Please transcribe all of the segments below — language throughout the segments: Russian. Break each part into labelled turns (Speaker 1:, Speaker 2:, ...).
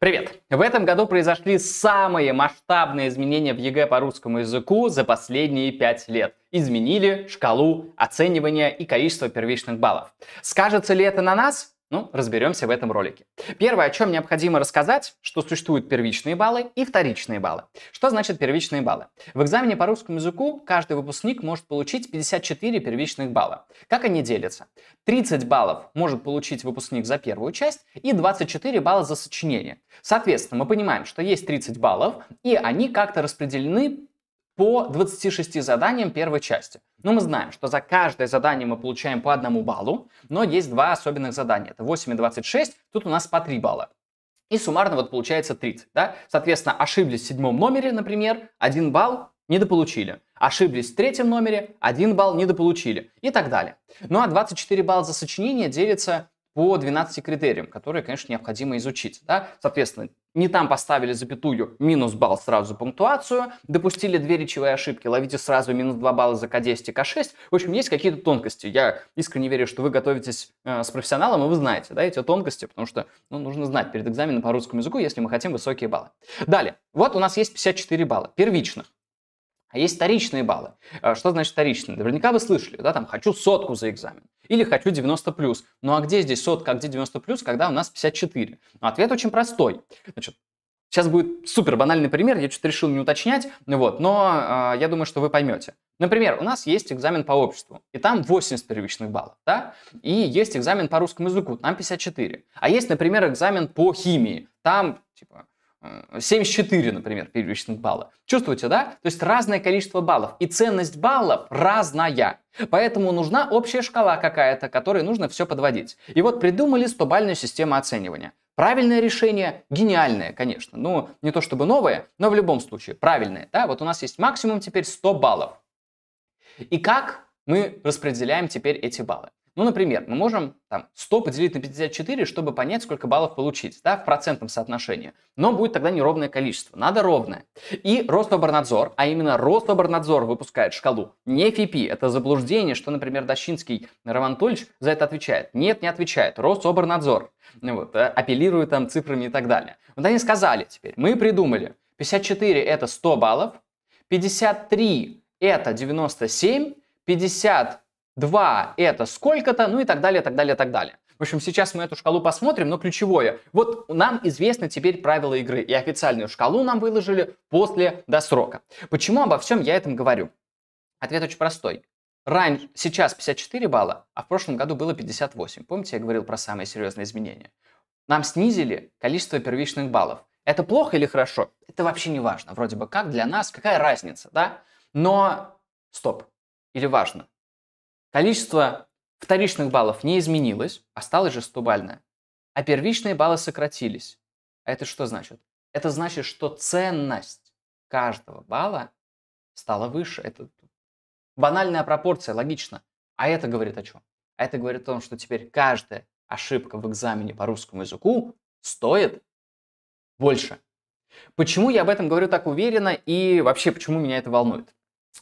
Speaker 1: Привет! В этом году произошли самые масштабные изменения в ЕГЭ по русскому языку за последние пять лет. Изменили шкалу оценивания и количество первичных баллов. Скажется ли это на нас? Ну, разберемся в этом ролике. Первое, о чем необходимо рассказать, что существуют первичные баллы и вторичные баллы. Что значит первичные баллы? В экзамене по русскому языку каждый выпускник может получить 54 первичных балла. Как они делятся? 30 баллов может получить выпускник за первую часть и 24 балла за сочинение. Соответственно, мы понимаем, что есть 30 баллов, и они как-то распределены по 26 заданиям первой части. Но ну, мы знаем, что за каждое задание мы получаем по одному баллу, но есть два особенных задания. Это 8 и 26, тут у нас по 3 балла. И суммарно вот получается 30. Да? Соответственно, ошиблись в седьмом номере, например, 1 балл недополучили. Ошиблись в третьем номере, 1 балл недополучили и так далее. Ну а 24 балла за сочинение делится по 12 критериям, которые, конечно, необходимо изучить. Да? Соответственно, не там поставили запятую, минус балл сразу за пунктуацию, допустили две речевые ошибки, ловите сразу минус 2 балла за К10 и К6. В общем, есть какие-то тонкости. Я искренне верю, что вы готовитесь э, с профессионалом, и вы знаете да, эти тонкости, потому что ну, нужно знать перед экзаменом по русскому языку, если мы хотим высокие баллы. Далее. Вот у нас есть 54 балла первичных. А есть вторичные баллы. А что значит вторичные? Наверняка вы слышали, да, там, хочу сотку за экзамен. Или хочу 90 плюс. Ну а где здесь сотка, а где 90 плюс, когда у нас 54? Ну, ответ очень простой. Значит, Сейчас будет супер банальный пример, я что-то решил не уточнять, Ну вот, но э, я думаю, что вы поймете. Например, у нас есть экзамен по обществу, и там 80 первичных баллов, да? И есть экзамен по русскому языку, там 54. А есть, например, экзамен по химии, там, типа, 74, э, например, первичных балла. Чувствуете, да? То есть разное количество баллов. И ценность баллов разная. Поэтому нужна общая шкала какая-то, которой нужно все подводить. И вот придумали 100-бальную систему оценивания. Правильное решение, гениальное, конечно. Ну, не то чтобы новое, но в любом случае правильное. Да? Вот у нас есть максимум теперь 100 баллов. И как мы распределяем теперь эти баллы? Ну, например, мы можем там, 100 поделить на 54, чтобы понять, сколько баллов получить да, в процентном соотношении. Но будет тогда неровное количество. Надо ровное. И Росвоборнадзор, а именно Росвоборнадзор выпускает шкалу. Не ФИПИ. Это заблуждение, что, например, Дощинский Роман за это отвечает. Нет, не отвечает. Рособорнадзор. Ну вот, э, апеллирует там цифрами и так далее. Вот они сказали теперь. Мы придумали. 54 это 100 баллов. 53 это 97. 50 2 это сколько-то, ну и так далее, так далее, так далее. В общем, сейчас мы эту шкалу посмотрим, но ключевое. Вот нам известны теперь правила игры, и официальную шкалу нам выложили после досрока. Почему обо всем я этом говорю? Ответ очень простой. Раньше, сейчас 54 балла, а в прошлом году было 58. Помните, я говорил про самые серьезные изменения? Нам снизили количество первичных баллов. Это плохо или хорошо? Это вообще не важно. Вроде бы как для нас, какая разница, да? Но стоп. Или важно. Количество вторичных баллов не изменилось, осталось же 100 бальное. А первичные баллы сократились. А это что значит? Это значит, что ценность каждого балла стала выше. Это банальная пропорция, логично. А это говорит о чем? А это говорит о том, что теперь каждая ошибка в экзамене по русскому языку стоит больше. Почему я об этом говорю так уверенно и вообще почему меня это волнует?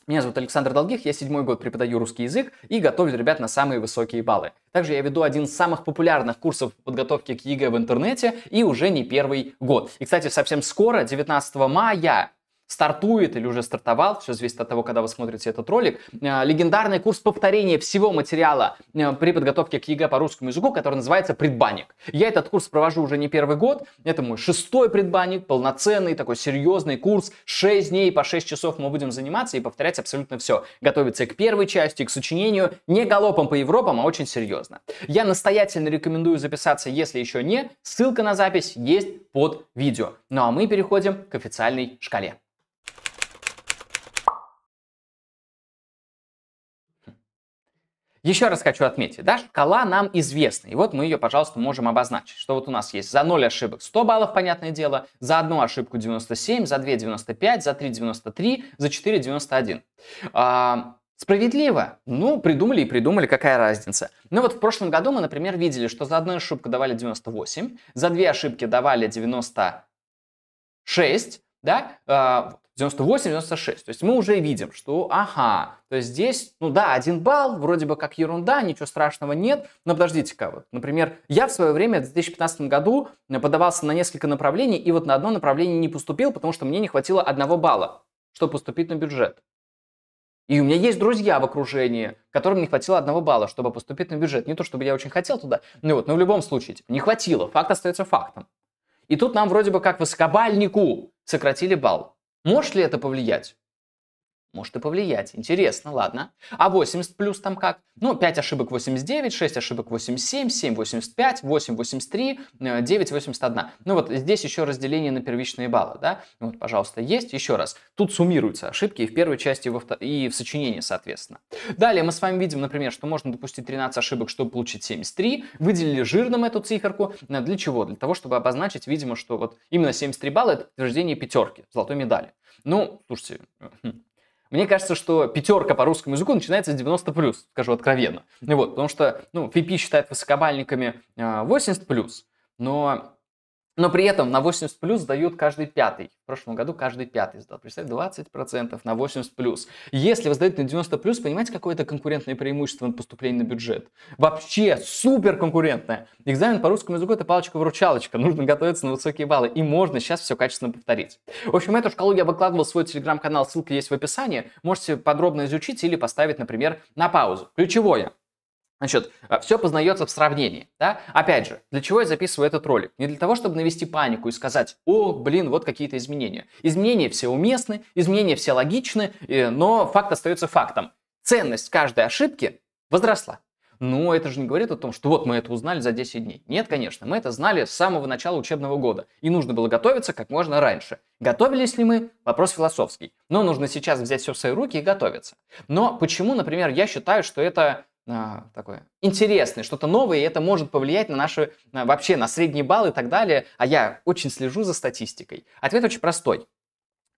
Speaker 1: Меня зовут Александр Долгих, я седьмой год преподаю русский язык и готовлю ребят на самые высокие баллы. Также я веду один из самых популярных курсов подготовки к ЕГЭ в интернете и уже не первый год. И, кстати, совсем скоро, 19 мая, стартует или уже стартовал, все зависит от того, когда вы смотрите этот ролик, э, легендарный курс повторения всего материала э, при подготовке к ЕГЭ по русскому языку, который называется «Предбанник». Я этот курс провожу уже не первый год, это мой шестой предбанник, полноценный такой серьезный курс, 6 дней по 6 часов мы будем заниматься и повторять абсолютно все. Готовиться и к первой части, и к сочинению, не галопом по Европам, а очень серьезно. Я настоятельно рекомендую записаться, если еще не, ссылка на запись есть под видео. Ну а мы переходим к официальной шкале. Еще раз хочу отметить, да, шкала нам известна, и вот мы ее, пожалуйста, можем обозначить, что вот у нас есть за 0 ошибок 100 баллов, понятное дело, за одну ошибку 97, за 2 95, за 3 93, за 4 91. А, Справедливо? Ну, придумали и придумали, какая разница. Ну вот в прошлом году мы, например, видели, что за одну ошибку давали 98, за две ошибки давали 96, да, а, 98-96. То есть мы уже видим, что ага, то есть здесь, ну да, один балл, вроде бы как ерунда, ничего страшного нет. Но подождите-ка, вот, например, я в свое время в 2015 году подавался на несколько направлений, и вот на одно направление не поступил, потому что мне не хватило одного балла, чтобы поступить на бюджет. И у меня есть друзья в окружении, которым не хватило одного балла, чтобы поступить на бюджет. Не то, чтобы я очень хотел туда, ну вот, но в любом случае, типа, не хватило, факт остается фактом. И тут нам вроде бы как высокобальнику сократили балл. Может ли это повлиять? может и повлиять. Интересно, ладно. А 80 плюс там как? Ну, 5 ошибок 89, 6 ошибок 87, 7 85, 8 83, 9 81. Ну вот здесь еще разделение на первичные баллы, да? Ну, вот, пожалуйста, есть. Еще раз. Тут суммируются ошибки и в первой части, и, во втор... и в сочинении, соответственно. Далее мы с вами видим, например, что можно допустить 13 ошибок, чтобы получить 73. Выделили жирным эту циферку. Э, для чего? Для того, чтобы обозначить, видимо, что вот именно 73 балла это подтверждение пятерки, золотой медали. Ну, слушайте, э, хм, мне кажется, что пятерка по русскому языку начинается с 90 плюс, скажу откровенно. Ну вот, потому что, ну, ФИПИ считают высокобальниками 80 а, плюс, но но при этом на 80 плюс сдают каждый пятый. В прошлом году каждый пятый сдал. Представьте, 20% на 80 плюс. Если вы сдаете на 90 плюс, понимаете, какое это конкурентное преимущество на поступление на бюджет? Вообще супер конкурентное. Экзамен по русскому языку это палочка-выручалочка. Нужно готовиться на высокие баллы. И можно сейчас все качественно повторить. В общем, эту шкалу я выкладывал в свой телеграм-канал. Ссылка есть в описании. Можете подробно изучить или поставить, например, на паузу. Ключевое. Значит, э, все познается в сравнении. Да? Опять же, для чего я записываю этот ролик? Не для того, чтобы навести панику и сказать, о, блин, вот какие-то изменения. Изменения все уместны, изменения все логичны, э, но факт остается фактом. Ценность каждой ошибки возросла. Но ну, это же не говорит о том, что вот мы это узнали за 10 дней. Нет, конечно, мы это знали с самого начала учебного года. И нужно было готовиться как можно раньше. Готовились ли мы? Вопрос философский. Но нужно сейчас взять все в свои руки и готовиться. Но почему, например, я считаю, что это а, такое интересное, что-то новое, и это может повлиять на наши, вообще на средние баллы и так далее, а я очень слежу за статистикой. Ответ очень простой.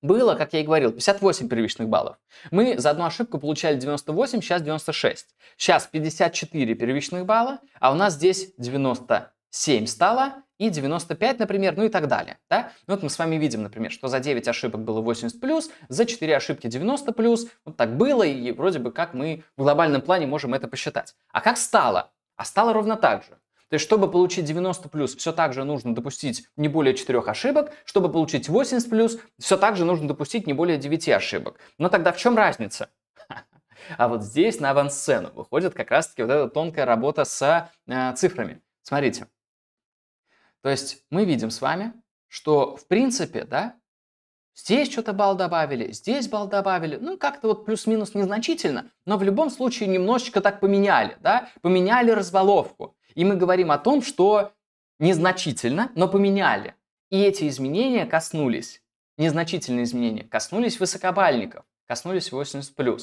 Speaker 1: Было, как я и говорил, 58 первичных баллов. Мы за одну ошибку получали 98, сейчас 96. Сейчас 54 первичных балла, а у нас здесь 97 стало, и 95, например, ну и так далее. Да? Ну, вот мы с вами видим, например, что за 9 ошибок было 80+, плюс, за 4 ошибки 90+, плюс. вот так было, и вроде бы как мы в глобальном плане можем это посчитать. А как стало? А стало ровно так же. То есть, чтобы получить 90 плюс, все так же нужно допустить не более 4 ошибок. Чтобы получить 80 плюс, все так же нужно допустить не более 9 ошибок. Но тогда в чем разница? А вот здесь на авансцену выходит как раз-таки вот эта тонкая работа с э, цифрами. Смотрите, то есть мы видим с вами, что в принципе, да, здесь что-то балл добавили, здесь балл добавили, ну как-то вот плюс-минус незначительно, но в любом случае немножечко так поменяли, да, поменяли разболовку. И мы говорим о том, что незначительно, но поменяли. И эти изменения коснулись, незначительные изменения, коснулись высокобальников коснулись 80+.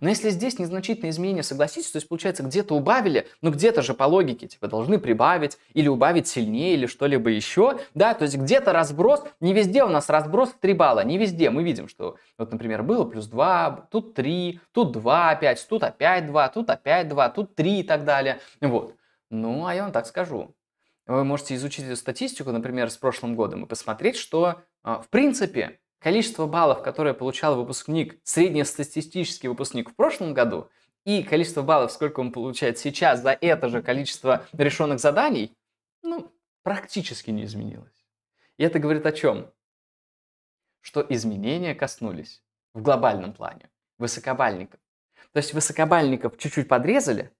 Speaker 1: Но если здесь незначительные изменения, согласитесь, то есть получается где-то убавили, но где-то же по логике, типа должны прибавить или убавить сильнее или что-либо еще, да, то есть где-то разброс, не везде у нас разброс в 3 балла, не везде, мы видим, что вот, например, было плюс 2, тут 3, тут 2 опять, тут опять 2, тут опять 2, тут 3 и так далее, вот. Ну, а я вам так скажу, вы можете изучить эту статистику, например, с прошлым годом и посмотреть, что, а, в принципе, количество баллов, которое получал выпускник, среднестатистический выпускник в прошлом году, и количество баллов, сколько он получает сейчас за это же количество решенных заданий, ну, практически не изменилось. И это говорит о чем? Что изменения коснулись в глобальном плане высокобальников. То есть высокобальников чуть-чуть подрезали,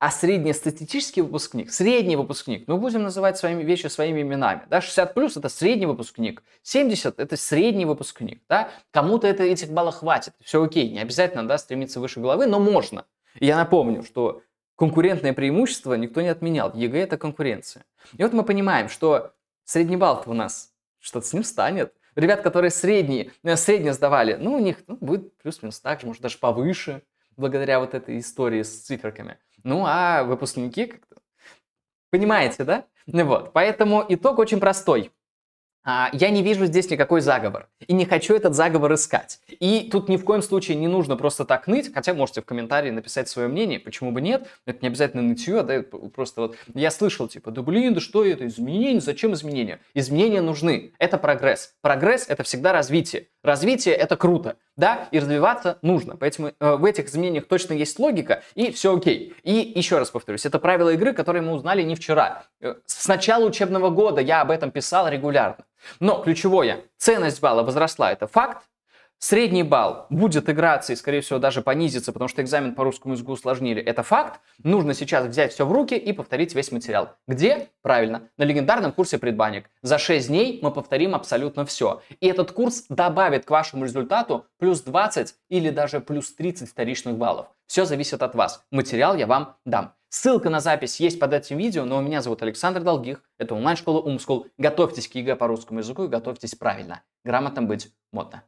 Speaker 1: а среднестатистический выпускник, средний выпускник, мы будем называть своими вещи своими именами, да, 60 плюс это средний выпускник, 70 это средний выпускник, да, кому-то это, этих баллов хватит, все окей, не обязательно, да, стремиться выше головы, но можно. И я напомню, что конкурентное преимущество никто не отменял, ЕГЭ это конкуренция. И вот мы понимаем, что средний балл у нас, что-то с ним станет, Ребят, которые средние, э, средние сдавали, ну, у них ну, будет плюс-минус так же, может, даже повыше, благодаря вот этой истории с циферками. Ну, а выпускники Понимаете, да? Ну вот. Поэтому итог очень простой. А, я не вижу здесь никакой заговор. И не хочу этот заговор искать. И тут ни в коем случае не нужно просто так ныть, хотя можете в комментарии написать свое мнение, почему бы нет. Это не обязательно нытье, да, просто вот я слышал, типа, да блин, да что это, изменения, зачем изменения? Изменения нужны, это прогресс. Прогресс — это всегда развитие. Развитие это круто, да, и развиваться нужно. Поэтому э, в этих изменениях точно есть логика, и все окей. И еще раз повторюсь, это правила игры, которые мы узнали не вчера. Э, с начала учебного года я об этом писал регулярно. Но ключевое, ценность балла возросла, это факт, Средний балл будет играться и, скорее всего, даже понизится, потому что экзамен по русскому языку усложнили. Это факт. Нужно сейчас взять все в руки и повторить весь материал. Где? Правильно, на легендарном курсе «Предбанник». За 6 дней мы повторим абсолютно все. И этот курс добавит к вашему результату плюс 20 или даже плюс 30 вторичных баллов. Все зависит от вас. Материал я вам дам. Ссылка на запись есть под этим видео, но меня зовут Александр Долгих, это онлайн-школа Умскул. Готовьтесь к ЕГЭ по русскому языку и готовьтесь правильно. Грамотно быть модно.